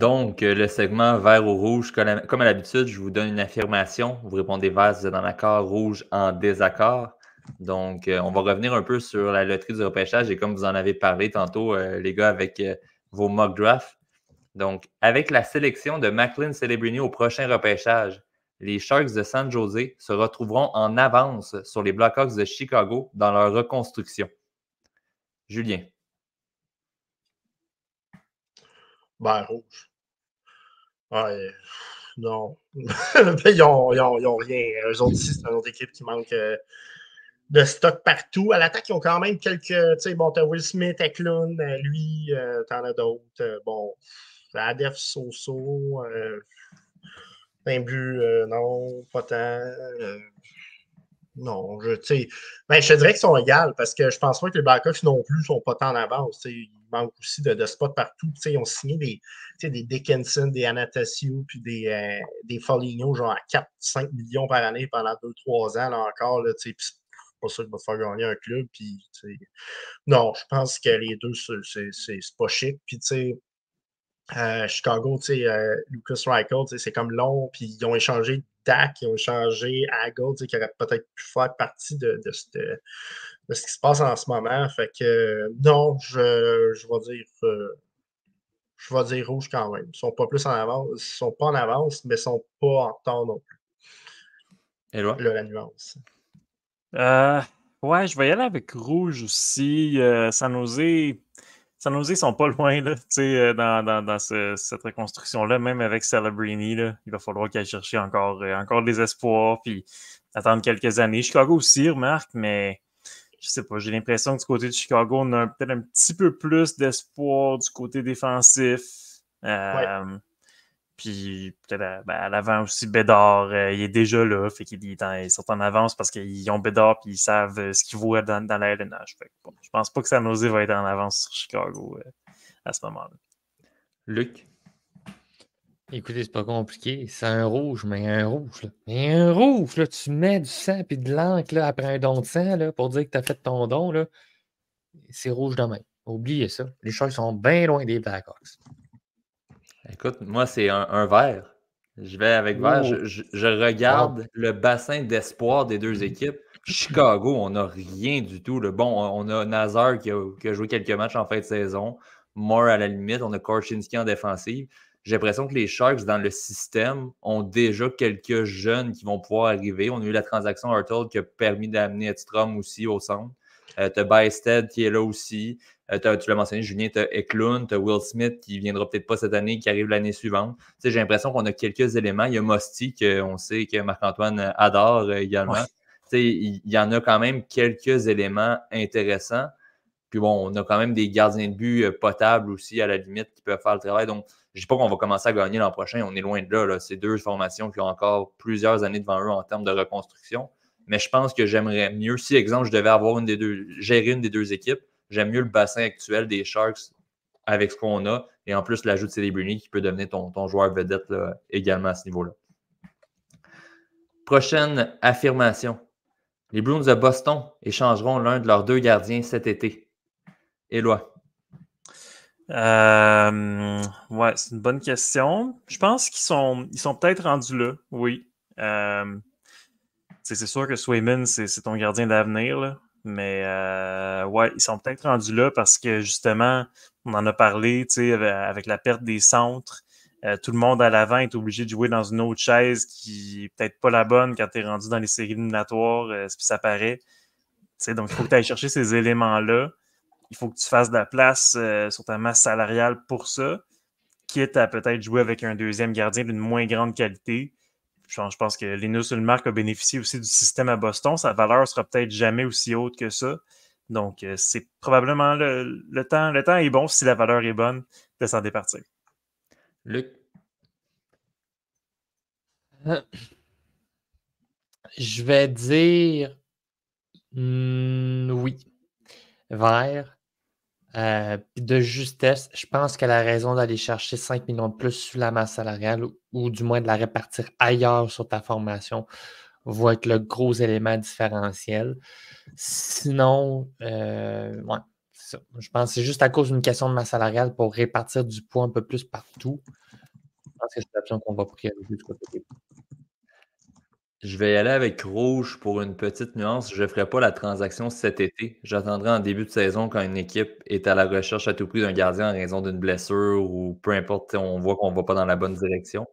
Donc, euh, le segment vert ou rouge, comme à l'habitude, je vous donne une affirmation. Vous répondez vert si vous accord, rouge en désaccord. Donc, euh, on va revenir un peu sur la loterie du repêchage et comme vous en avez parlé tantôt, euh, les gars, avec vos mock drafts. Donc, avec la sélection de Macklin Celebrini au prochain repêchage, les Sharks de San Jose se retrouveront en avance sur les Blackhawks de Chicago dans leur reconstruction. Julien. Ben, rouge. Ouais, non. ils n'ont rien. Eux autres, ici, c'est une autre équipe qui manque euh, de stock partout. À l'attaque, ils ont quand même quelques. Tu sais, bon, t'as Will Smith, Eklund, lui, tu euh, t'en as d'autres. Euh, bon, Adef Soso, euh, non, pas tant. non, je, ben, je te dirais qu'ils sont égales parce que je pense pas que les Blackhawks non plus sont pas tant en avance manque aussi de, spots partout. ils ont signé des, des Dickinson, des Anatasiou, puis des, euh, des Foligno, genre à 4-5 millions par année pendant 2-3 ans, là encore. Là, pas sûr qu'il va te faire gagner un club. Puis, non, je pense que les deux, c'est pas chic. Puis, euh, Chicago, euh, Lucas Reichel, c'est comme long. Puis, ils ont échangé Dak, ils ont échangé Agle, qui aurait peut-être pu faire partie de, de cette, ce qui se passe en ce moment. Fait que non, je, je vais dire euh, je vais dire rouge quand même. Ils sont pas plus en avance, sont pas en avance, mais ils sont pas en temps non plus. Et là, la nuance. Euh, ouais, je vais aller avec rouge aussi. Ça San Jose, ils sont pas loin là, euh, dans, cette reconstruction-là, même avec Celebrini, là, il va falloir qu'elle cherche encore, encore des espoirs, puis attendre quelques années. Chicago aussi, remarque, mais je sais pas, j'ai l'impression que du côté de Chicago, on a peut-être un petit peu plus d'espoir du côté défensif. Euh, puis peut-être ben, à, l'avant aussi, Bédard, euh, il est déjà là, fait qu'il est, en, en avance parce qu'ils ont Bédard puis ils savent euh, ce qu'il vaut dans, dans la je pense pas que San Jose va être en avance sur Chicago à ce moment-là. Luc? Écoutez, c'est pas compliqué. C'est un rouge, mais un rouge. Mais un rouge, tu mets du sang et de l'encre après un don de sang pour dire que tu as fait ton don. C'est rouge demain. Oubliez ça. Les choses sont bien loin des Blackhawks. Écoute, moi, c'est un, vert. Je vais avec vert. Je, oh. regarde le bassin d'espoir des deux mm. équipes. Chicago, on n'a rien du tout. Bon, on a Nazar qui a, joué quelques matchs en fin de saison. Moore à la limite. On a Korchinski en défensive. J'ai l'impression que les Sharks, dans le système, ont déjà quelques jeunes qui vont pouvoir arriver. On a eu la transaction Hurtle qui a permis d'amener Edstrom aussi au centre. Euh, tu as Bystead qui est là aussi. Euh, tu l'as mentionné, Julien, tu as Eklund, tu as Will Smith qui viendra peut-être pas cette année, qui arrive l'année suivante. j'ai l'impression qu'on a quelques éléments. Il y a Mosti, qu'on sait que Marc-Antoine adore euh, également. sais, Il y, y en a quand même quelques éléments intéressants. Puis bon, on a quand même des gardiens de but potables aussi, à la limite, qui peuvent faire le travail. Donc, je ne dis pas qu'on va commencer à gagner l'an prochain, on est loin de là, C'est deux formations qui ont encore plusieurs années devant eux en termes de reconstruction. Mais je pense que j'aimerais mieux, si exemple, je devais avoir une des deux, gérer une des deux équipes, j'aime mieux le bassin actuel des Sharks avec ce qu'on a. Et en plus, l'ajout de Bruni qui peut devenir ton, ton joueur vedette également à ce niveau-là. Prochaine affirmation. Les Bruins de Boston échangeront l'un de leurs deux gardiens cet été. Éloi. Euh, ouais, c'est une bonne question. Je pense qu'ils sont, ils sont peut-être rendus là, oui. Euh, c'est sûr que Swayman, c'est ton gardien d'avenir, mais euh, ouais, ils sont peut-être rendus là parce que justement, on en a parlé avec la perte des centres. Euh, tout le monde à l'avant est obligé de jouer dans une autre chaise qui n'est peut-être pas la bonne quand tu es rendu dans les séries éliminatoires, euh, puis ça paraît. donc, il faut que tu ailles chercher ces éléments-là il faut que tu fasses de la place euh, sur ta masse salariale pour ça, quitte à peut-être jouer avec un deuxième gardien d'une moins grande qualité. Je, pense que Linus Ulmark a bénéficié aussi du système à Boston. Sa valeur sera peut-être jamais aussi haute que ça. Donc, euh, c'est probablement le, temps. Le temps est bon si la valeur est bonne de s'en départir. Luc. Euh, je vais dire hmm, oui. Vert. Euh, de justesse, je pense que la raison d'aller chercher 5 millions de plus sur la masse salariale ou, du moins de la répartir ailleurs sur ta formation va être le gros élément différentiel. Sinon, euh, je pense que c'est juste à cause d'une question de masse salariale pour répartir du poids un peu plus partout. Je pense que c'est l'option qu'on va prioriser côté je vais y aller avec rouge pour une petite nuance. Je ne ferai pas la transaction cet été. J'attendrai en début de saison quand une équipe est à la recherche à tout prix d'un gardien en raison d'une blessure ou peu importe, on voit qu'on ne va pas dans la bonne direction.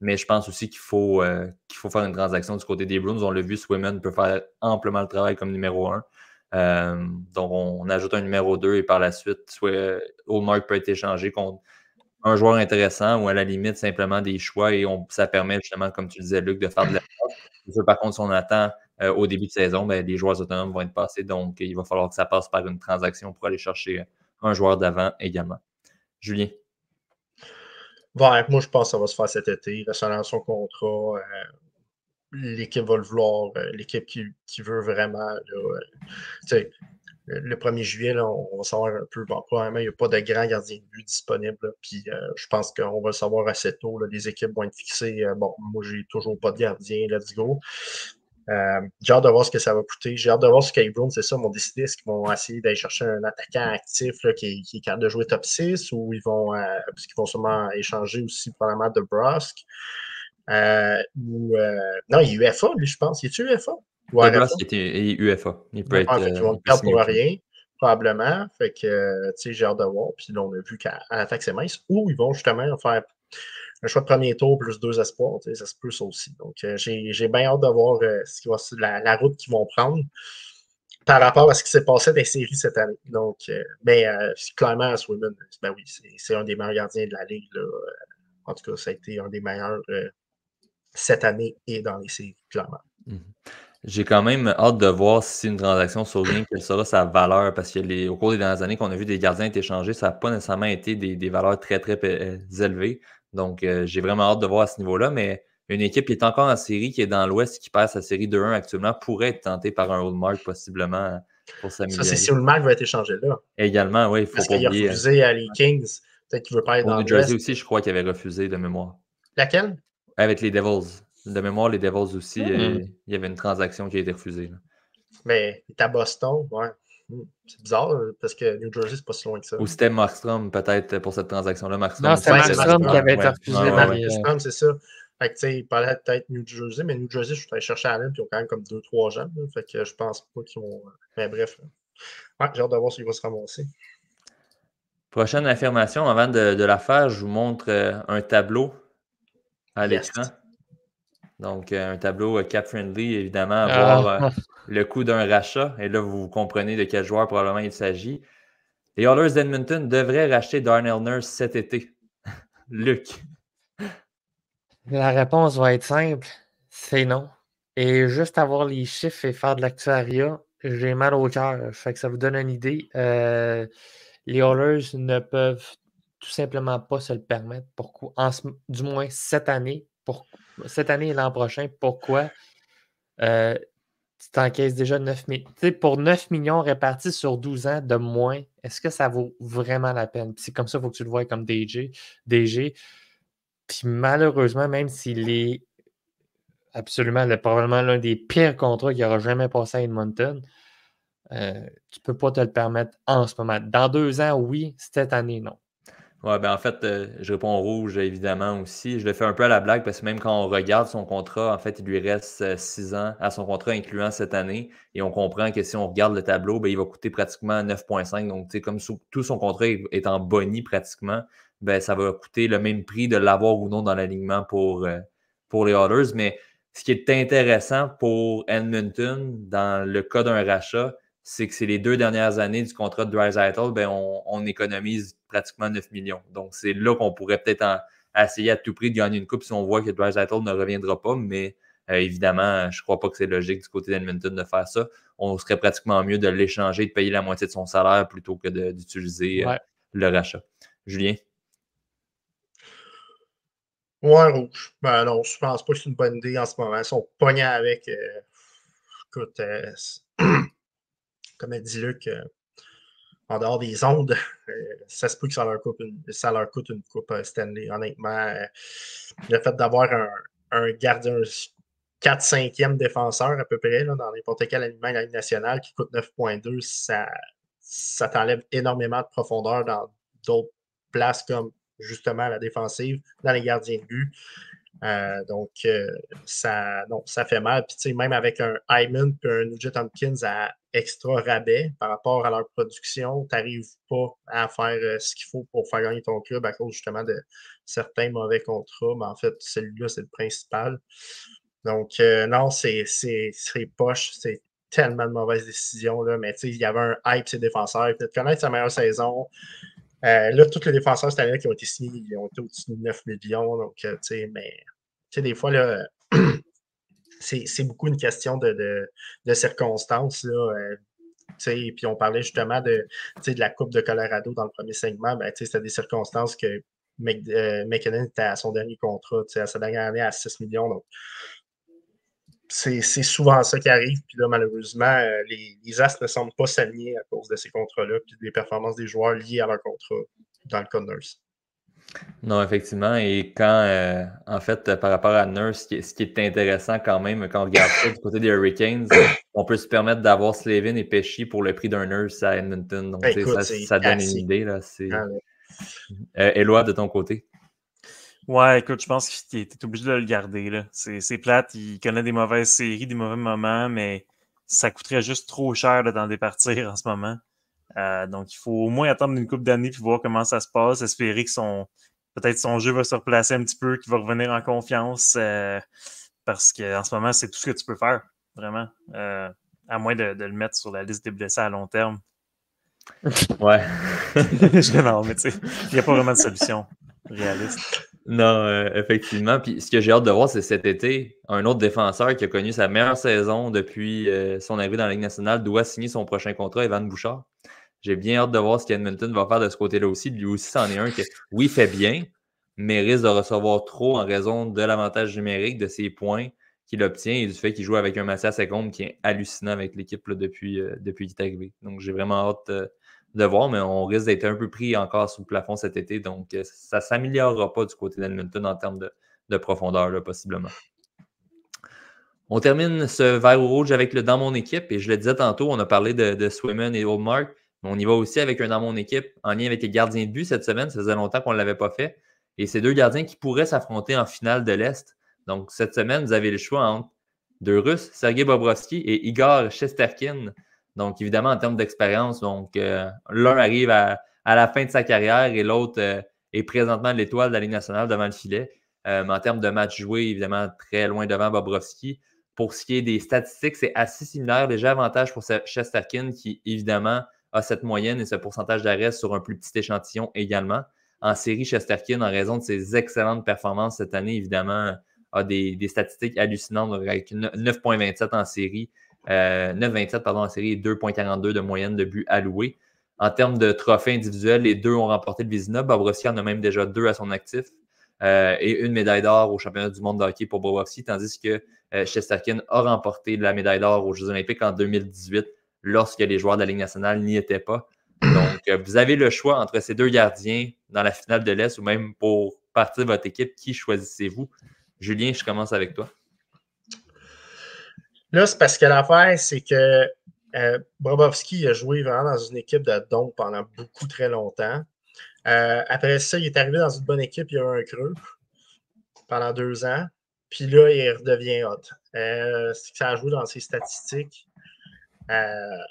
Mais je pense aussi qu'il faut, euh, qu'il faut faire une transaction du côté des Bruins. On l'a vu, Swimmen peut faire amplement le travail comme numéro un. Euh, donc, on, ajoute un numéro 2 et par la suite, soit euh, marque peut être échangé contre un joueur intéressant ou à la limite simplement des choix et ça permet justement, comme tu disais, Luc, de faire de la Par contre, si on attend euh, au début de saison, ben, les joueurs autonomes vont être passés. Donc, il va falloir que ça passe par une transaction pour aller chercher euh, un joueur d'avant également. Julien. moi, je pense que ça va se faire cet été. se son contrat, euh, l'équipe va le vouloir, l'équipe qui, veut vraiment le 1er juillet, on va savoir un peu. Bon, probablement, il n'y a pas de grand gardien de but disponible. puis euh, je pense qu'on va le savoir assez tôt. les équipes vont être fixées. Euh, bon, moi, j'ai toujours pas de gardien, let's go. Euh, j'ai hâte de voir ce que ça va coûter. J'ai hâte de voir ce que Brown, c'est ça, vont décider. Est-ce qu'ils vont essayer d'aller chercher un attaquant actif qui, est capable de jouer top 6 ou ils vont, parce vont sûrement échanger aussi probablement de Brusque? non, il est UFA, lui, je pense. Il est-tu UFA? et UFA. Euh, ils vont perdre pour rien, probablement. Fait que, euh, tu sais, j'ai hâte de voir. Puis là, on a vu qu'à l'attaque, c'est mince. Ou ils vont justement faire un choix de premier tour plus deux espoirs. Ça se peut, ça aussi. Donc, euh, j'ai j'ai bien hâte de voir ce qui va, la, route qu'ils vont prendre par rapport à ce qui s'est passé dans les séries cette année. Donc, mais ben, clairement, Swimmen, ben oui, c'est un des meilleurs gardiens de la Ligue. En tout cas, ça a été un des meilleurs cette année et dans les séries, clairement. Mmh j'ai quand même hâte de voir si une transaction survient, quelle sera sa valeur, parce que au cours des dernières années qu'on a vu des gardiens être échangés, ça n'a pas nécessairement été des, valeurs très, très euh, élevées. Donc, euh, j'ai vraiment hâte de voir à ce niveau-là, mais une équipe qui est encore en série, qui est dans l'Ouest, qui passe à série 2-1 actuellement, pourrait être tentée par un mark possiblement pour s'améliorer. Ça, c'est si mark va être échangé là. Également, oui. Faut parce qu'il a refusé euh, à les Kings. Peut-être qu'il veut pas être dans le Jersey aussi, je crois qu'il avait refusé de mémoire. Laquelle? Avec les Devils. De mémoire, les Devils aussi, hmm. euh, il y avait une transaction qui a été refusée. Mais il à Boston, ouais. Hmm, c'est bizarre euh, parce que New Jersey, c'est pas si loin que ça. Ou c'était Markstrom, peut-être, pour cette transaction-là. Non, c'est Markstrom qui avait été refusé. Markstrom, c'est ça. Fait que, tu sais, il parlait peut-être New Jersey, mais New Jersey, je suis allé chercher à l'aide, puis ils ont quand même comme deux, trois gens. Fait que je pense pas qu'ils ont. Euh, mais bref. j'ai hâte de voir ce qu'il va se ramasser. Prochaine affirmation, avant de, la faire, je vous montre un tableau à l'écran. Donc, euh, un tableau euh, cap-friendly, évidemment, avoir ah. euh, le coût d'un rachat. Et là, vous comprenez de quel joueur probablement il s'agit. Les Oilers d'Edmonton devraient racheter Darnell Nurse cet été. Luc. La réponse va être simple. C'est non. Et juste avoir les chiffres et faire de l'actuariat, j'ai mal au cœur. Fait que ça vous donne une idée. les Oilers ne peuvent tout simplement pas se le permettre. pour En du moins cette année, pour, cette année et l'an prochain. Pourquoi? Euh, tu t'encaisses déjà 9 millions. pour 9 millions répartis sur 12 ans de moins, est-ce que ça vaut vraiment la peine? C'est comme ça, il faut que tu le vois comme DG. DG. Puis malheureusement, même s'il est absolument le, probablement l'un des pires contrats qui aura jamais passé à Edmonton, euh, tu ne peux pas te le permettre en ce moment. Dans deux ans, oui, cette année, non. Ouais, ben en fait, euh, je réponds rouge, évidemment, aussi. Je le fais un peu à la blague parce que même quand on regarde son contrat, en fait, il lui reste euh, six ans à son contrat, incluant cette année. Et on comprend que si on regarde le tableau, ben, il va coûter pratiquement 9,5. Donc, tu sais, comme tout son contrat est en boni pratiquement, ben, ça va coûter le même prix de l'avoir ou non dans l'alignement pour, euh, pour les others Mais ce qui est intéressant pour Edmonton, dans le cas d'un rachat, c'est que c'est les deux dernières années du contrat de Dreisaitl, ben, on, on économise pratiquement 9 millions. Donc, c'est là qu'on pourrait peut-être essayer à tout prix de gagner une coupe si on voit que Dwight Zettel ne reviendra pas, mais euh, évidemment, je ne crois pas que c'est logique du côté d'Edmonton de faire ça. On serait pratiquement mieux de l'échanger, de payer la moitié de son salaire plutôt que d'utiliser euh, le rachat. Julien? Ouais, rouge. Ben non, je pense pas que c'est une bonne idée en ce moment. Si on avec. Euh, écoute, comme a dit Luc, en dehors des ondes, euh, ça se peut que ça leur, coûte une, ça leur coûte une coupe euh, Stanley. Honnêtement, euh, le fait d'avoir un, gardien 4-5e défenseur à peu près dans n'importe quel animal nationale qui coûte 9.2, ça, ça t'enlève énormément de profondeur dans d'autres places comme justement la défensive, dans les gardiens de but. donc, ça, ça fait mal. Puis, même avec un Hyman et un Nugent Tompkins à extra rabais par rapport à leur production. Tu n'arrives pas à faire euh, ce qu'il faut pour faire gagner ton club à cause justement de certains mauvais contrats. Mais en fait, celui-là, c'est le principal. Donc, euh, non, c'est poche. C'est tellement de mauvaises décisions. Là, mais il y avait un hype, ses défenseurs. Peut-être connaître sa meilleure saison. Euh, là, tous les défenseurs cette qui ont été signés, ils ont été au-dessus de 9 millions. Donc, tu sais, mais tu sais, des fois, là. c'est beaucoup une question de, circonstances. Là, euh, puis on parlait justement de, de la Coupe de Colorado dans le premier segment. Ben, c'était des circonstances que Mc, euh, McKinnon était à son dernier contrat, à sa dernière année à 6 millions. c'est souvent ça qui arrive. Puis là, malheureusement, euh, les, les As ne semblent pas s'aligner à cause de ces contrats-là, puis des performances des joueurs liées à leur contrat dans le Connors. Non, effectivement. Et quand, euh, en fait, par rapport à Nurse, ce qui, est, intéressant quand même, quand on regarde ça du côté des Hurricanes, on peut se permettre d'avoir Slavin et Pesci pour le prix d'un Nurse à Edmonton. Donc, ben, ça, donne une idée. Là, Éloi, ah euh, de ton côté. Ouais, écoute, je pense qu'il était obligé de le garder. C'est plate. Il connaît des mauvaises séries, des mauvais moments, mais ça coûterait juste trop cher d'en départir en ce moment. Euh, donc, il faut au moins attendre une coupe d'années puis voir comment ça se passe, espérer que son peut-être son jeu va se replacer un petit peu, qu'il va revenir en confiance. Euh, parce qu'en ce moment, c'est tout ce que tu peux faire, vraiment. Euh, à moins de, le mettre sur la liste des blessés à long terme. Ouais. Je mais tu sais, il n'y a pas vraiment de solution réaliste. Non, effectivement. Puis ce que j'ai hâte de voir, c'est cet été, un autre défenseur qui a connu sa meilleure saison depuis son arrivée dans la Ligue nationale doit signer son prochain contrat, Evan Bouchard. J'ai bien hâte de voir ce qu'Edmonton va faire de ce côté-là aussi. Lui aussi, c'en est un qui, oui, fait bien, mais risque de recevoir trop en raison de l'avantage numérique, de ses points qu'il obtient et du fait qu'il joue avec un à seconde qui est hallucinant avec l'équipe depuis, euh, depuis qu'il est arrivé. Donc, j'ai vraiment hâte euh, de voir, mais on risque d'être un peu pris encore sous le plafond cet été. Donc, euh, ça ne s'améliorera pas du côté d'Edmonton en termes de, profondeur, là, possiblement. On termine ce vert rouge avec le dans mon équipe. Et je le disais tantôt, on a parlé de, de et Oldmark on y va aussi avec un dans mon équipe en lien avec les gardiens de but cette semaine. Ça faisait longtemps qu'on ne l'avait pas fait. Et ces deux gardiens qui pourraient s'affronter en finale de l'Est. Donc, cette semaine, vous avez le choix entre deux Russes, Sergei Bobrovski et Igor Chesterkin. Donc, évidemment, en termes d'expérience, donc euh, l'un arrive à, la fin de sa carrière et l'autre euh, est présentement l'étoile de la Ligue nationale devant le filet. Euh, mais en termes de matchs joués, évidemment, très loin devant Bobrovski. Pour ce qui est des statistiques, c'est assez similaire. Déjà, avantage pour Chesterkin qui, évidemment, a cette moyenne et ce pourcentage d'arrêt sur un plus petit échantillon également. En série, Chesterkin, en raison de ses excellentes performances cette année, évidemment, a des, statistiques hallucinantes avec 9,27 en série, 9,27 euh, pardon, en série et 2,42 de moyenne de buts alloués. En termes de trophées individuels, les deux ont remporté le Vizina. Bobrovski en a même déjà deux à son actif. Euh, et une médaille d'or au championnat du monde de hockey pour Bobrovski, tandis que euh, Chesterkin a remporté la médaille d'or aux Jeux olympiques en 2018 lorsque les joueurs de la Ligue nationale n'y étaient pas. Donc, euh, vous avez le choix entre ces deux gardiens dans la finale de l'Est ou même pour partir de votre équipe. Qui choisissez-vous? Julien, je commence avec toi. Là, c'est parce que l'affaire, c'est que euh, bobovski a joué vraiment dans une équipe de don pendant beaucoup très longtemps. Euh, après ça, il est arrivé dans une bonne équipe, il y a eu un creux pendant deux ans. Puis là, il redevient hot. ça a joué dans ses statistiques. Euh,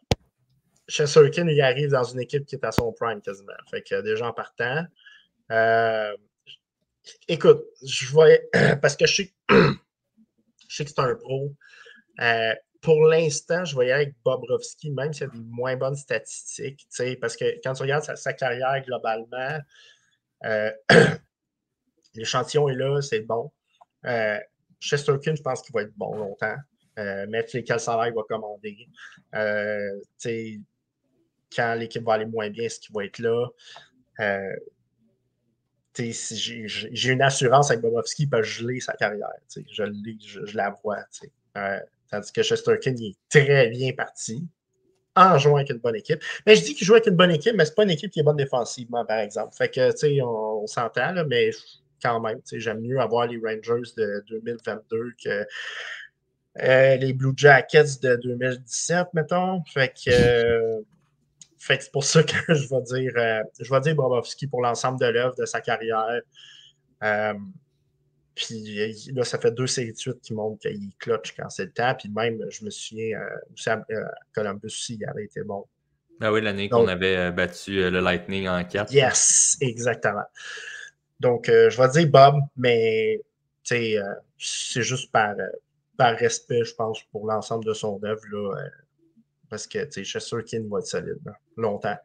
Chesterkin, il arrive dans une équipe qui est à son prime quasiment. Fait que déjà en partant. Euh, écoute, je voyais Parce que je sais, que c'est un pro. Euh, pour l'instant, je vais avec Bobrovski, même s'il a des moins bonnes statistiques. Parce que quand tu regardes sa, carrière globalement, euh, l'échantillon est là, c'est bon. Euh, Chesterkin, je pense qu'il va être bon longtemps. Euh, mettre quel salaire il va commander. Euh, quand l'équipe va aller moins bien, ce qui va être là? Euh, j'ai une assurance avec Bobrovski, il peut geler sa carrière. Je, je, je, la vois. tandis que Chesterkin est très bien parti en jouant avec une bonne équipe. Mais je dis qu'il joue avec une bonne équipe, mais ce n'est pas une équipe qui est bonne défensivement, par exemple. Fait que, on, on s'entend, mais quand même, j'aime mieux avoir les Rangers de 2022 que euh, les Blue Jackets de 2017, mettons. Fait que, euh, fait c'est pour ça que je vais dire, euh, je vais dire Bobovski pour l'ensemble de l'œuvre de sa carrière. puis là, ça fait deux séries de suite qui montrent qu'il clutch quand c'est le temps. Puis même, je me souviens, Columbus aussi, il avait été bon. Ah oui, l'année qu'on avait battu le Lightning en 4. Yes, exactement. Donc, je vais dire Bob, mais c'est juste par par respect, je pense, pour l'ensemble de son œuvre, là, euh, parce que je suis sûr qu'il va être solide longtemps.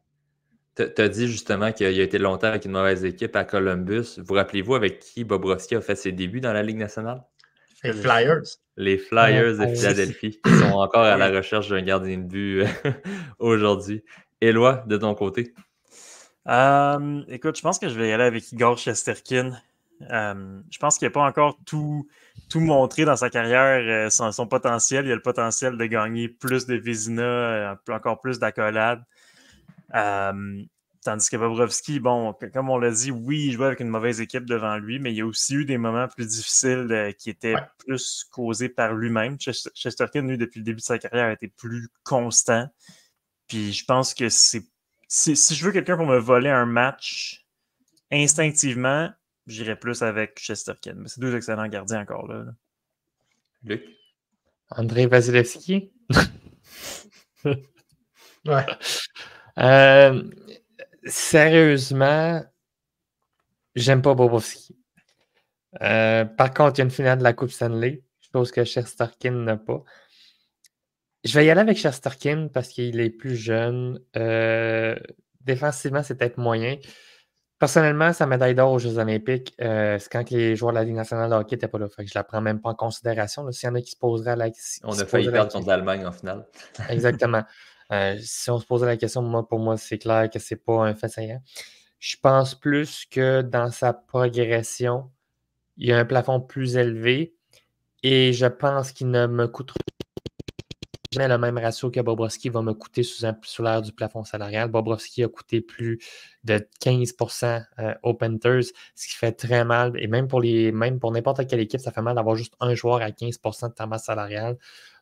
Tu as dit justement qu'il a été longtemps avec une mauvaise équipe à Columbus. Vous rappelez-vous avec qui Bobrovski a fait ses débuts dans la Ligue nationale? Les Flyers. Les Flyers de Philadelphie qui sont encore à la recherche d'un gardien de but euh, aujourd'hui. Éloi, de ton côté? Euh, écoute, je pense que je vais y aller avec Igor Chesterkin, euh, je pense qu'il n'a pas encore tout, montré dans sa carrière, euh, son, potentiel. Il a le potentiel de gagner plus de Vizina, euh, encore plus d'accolades. tandis que Bobrovski, bon, comme on l'a dit, oui, il jouait avec une mauvaise équipe devant lui, mais il y a aussi eu des moments plus difficiles qui étaient plus causés par lui-même. Chesterkin, depuis le début de sa carrière, était plus constant. Puis je pense que si je veux quelqu'un pour me voler un match, instinctivement, j'irais plus avec Chesterkin. Mais c'est deux excellents gardiens encore là. Luc? André Vasilevski? ouais. Euh, sérieusement, j'aime pas Bobovski. Euh, par contre, il y a une finale de la Coupe Stanley, chose que Chesterkin n'a pas. Je vais y aller avec Chesterkin parce qu'il est plus jeune. Euh, défensivement, c'est peut-être moyen. Personnellement, sa médaille d'or aux Jeux Olympiques, euh, c'est quand les joueurs de la Ligue nationale de hockey n'étaient pas là. Fait que je la prends même pas en considération. S'il y en a qui se poseraient la question. On a failli perdre contre l'Allemagne en finale. Exactement. Euh, si on se posait la question, moi, pour moi, c'est clair que ce n'est pas un fait saillant. Je pense plus que dans sa progression, il y a un plafond plus élevé et je pense qu'il ne me coûtera le même ratio que Bobrovski va me coûter sous, un sous l'air du plafond salarial. Bobrovski a coûté plus de 15% euh, au Panthers, ce qui fait très mal. Et même pour les, pour n'importe quelle équipe, ça fait mal d'avoir juste un joueur à 15% de ta masse salariale.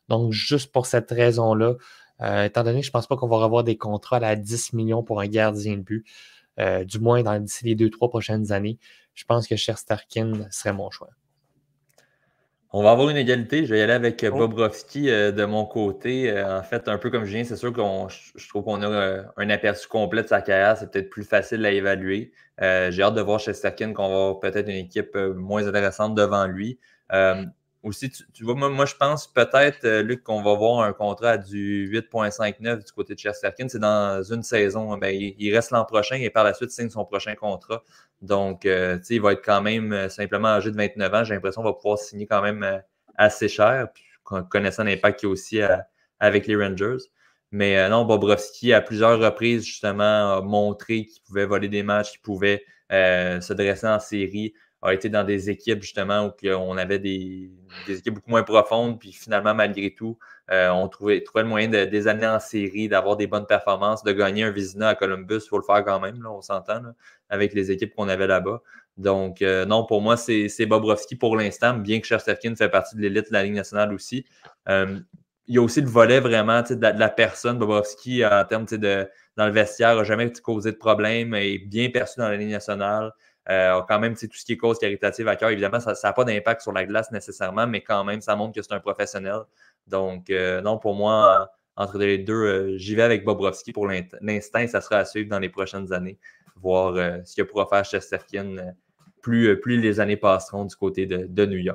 Donc, juste pour cette raison-là, euh, étant donné que je ne pense pas qu'on va revoir des contrats à 10 millions pour un gardien de but, euh, du moins dans d'ici les deux, trois prochaines années, je pense que Cher Starkin serait mon choix. On va avoir une égalité. Je vais y aller avec oh. Bobrovski euh, de mon côté. Euh, en fait, un peu comme Julien, c'est sûr qu'on je trouve qu'on a euh, un aperçu complet de sa carrière. C'est peut-être plus facile à évaluer. J'ai hâte de voir chez Sterkin qu'on va avoir peut-être une équipe moins intéressante devant lui. Aussi, tu, vois, moi, je pense peut-être, euh, Luc, qu'on va voir un contrat du 8,59 du côté de Chesterkin. C'est dans une saison. Hein. Ben, il, reste l'an prochain et par la suite signe son prochain contrat. Donc, euh, sais il va être quand même euh, simplement âgé de 29 ans. J'ai l'impression qu'on va pouvoir signer quand même assez cher, connaissant l'impact qu'il y a aussi avec les Rangers. Mais non, Bobrovski, à plusieurs reprises, justement, a montré qu'il pouvait voler des matchs, qu'il pouvait se dresser en série, a été dans des équipes, justement, où on avait des, des équipes beaucoup moins profondes. Puis finalement, malgré tout, euh, on trouvait, le moyen de, des années en série, d'avoir des bonnes performances, de gagner un Vizina à Columbus. Il faut le faire quand même, là, on s'entend, avec les équipes qu'on avait là-bas. Donc, euh, non, pour moi, c'est Bobrovski pour l'instant, bien que Chesterkin fait partie de l'élite de la Ligue nationale aussi. Euh, il y a aussi le volet vraiment de la, de la, personne. Bobrovski, en termes de dans le vestiaire, n'a jamais causé de problème, est bien perçu dans la Ligue nationale. Euh, quand même, c'est tout ce qui est cause caritative à cœur, évidemment, ça n'a pas d'impact sur la glace nécessairement, mais quand même, ça montre que c'est un professionnel. Donc, euh, non, pour moi, euh, entre les deux, euh, j'y vais avec Bobrovski pour l'instant. Ça sera à suivre dans les prochaines années, voir ce que pourra faire Chesterkin plus, plus les années passeront du côté de New York.